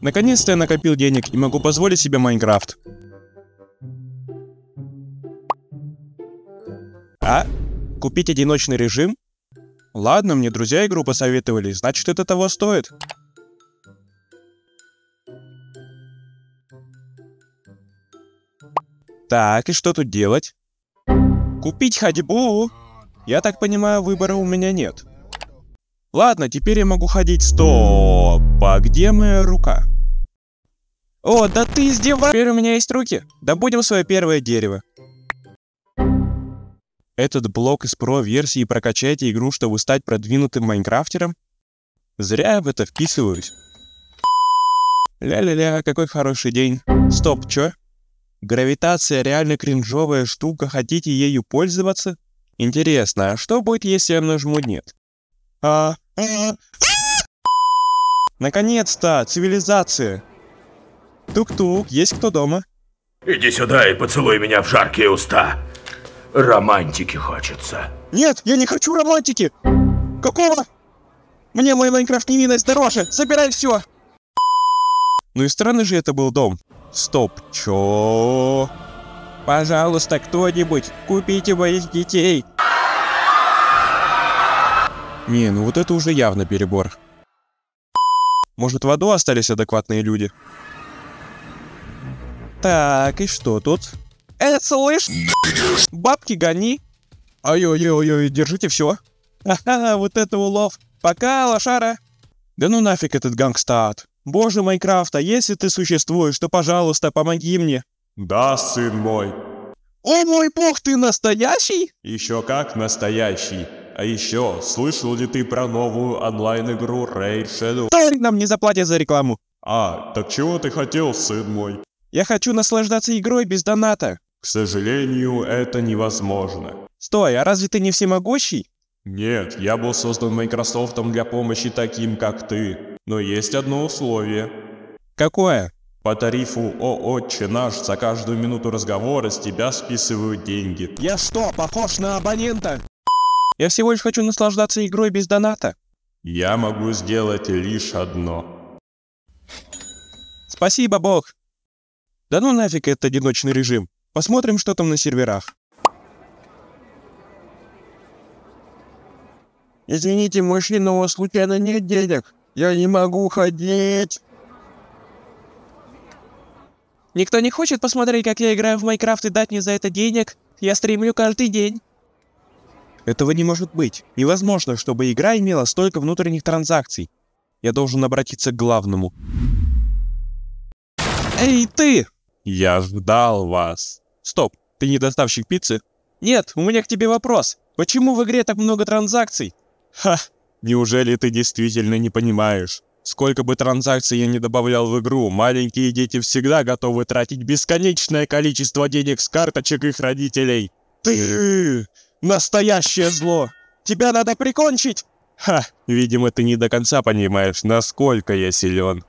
Наконец-то я накопил денег и могу позволить себе Майнкрафт. А? Купить одиночный режим? Ладно, мне друзья игру посоветовали, значит это того стоит. Так, и что тут делать? Купить ходьбу? Я так понимаю, выбора у меня нет. Ладно, теперь я могу ходить 100. «Папа, где моя рука?» «О, да ты издеваешься! Теперь у меня есть руки! Да будем свое первое дерево!» Этот блок из Pro-версии прокачайте игру, чтобы стать продвинутым майнкрафтером? Зря я в это вписываюсь. Ля-ля-ля, какой хороший день. Стоп, чё? Гравитация реально кринжовая штука, хотите ею пользоваться? Интересно, а что будет, если я нажму «нет»? -а, а, а Наконец-то! Цивилизация! Тук-тук, есть кто дома? Иди сюда и поцелуй меня в жаркие уста. Романтики хочется. Нет, я не хочу романтики! Какого? Мне мой Майнкрафт невинность дороже! Забирай все! Ну и странный же это был дом. Стоп, чё? Пожалуйста, кто-нибудь, купите моих детей! Не, ну вот это уже явно перебор. Может, в аду остались адекватные люди? Так, и что тут? Э, слышь, бабки гони. Ой-ой-ой, держите все. Ага, вот это улов. Пока, лошара. Да ну нафиг этот гангстат. Боже Майнкрафта, если ты существуешь, то, пожалуйста, помоги мне. Да, сын мой. О мой бог, ты настоящий? Еще как настоящий. А еще, слышал ли ты про новую онлайн-игру Raid Shadow? Тайри нам не заплатит за рекламу. А, так чего ты хотел, сын мой? Я хочу наслаждаться игрой без доната. К сожалению, это невозможно. Стой, а разве ты не всемогущий? Нет, я был создан Майкрософтом для помощи таким, как ты. Но есть одно условие. Какое? По тарифу «О, отче наш» за каждую минуту разговора с тебя списывают деньги. Я что, похож на абонента? Я всего лишь хочу наслаждаться игрой без доната. Я могу сделать лишь одно. Спасибо, бог. Да ну нафиг этот одиночный режим. Посмотрим, что там на серверах. Извините, мужчина, у вас случайно нет денег? Я не могу ходить. Никто не хочет посмотреть, как я играю в Майнкрафт и дать мне за это денег? Я стримлю каждый день. Этого не может быть. Невозможно, чтобы игра имела столько внутренних транзакций. Я должен обратиться к главному. Эй, ты! Я ждал вас. Стоп, ты не доставщик пиццы? Нет, у меня к тебе вопрос. Почему в игре так много транзакций? Ха, неужели ты действительно не понимаешь? Сколько бы транзакций я не добавлял в игру, маленькие дети всегда готовы тратить бесконечное количество денег с карточек их родителей. Ты... Настоящее зло! Тебя надо прикончить!» «Ха, видимо, ты не до конца понимаешь, насколько я силен!»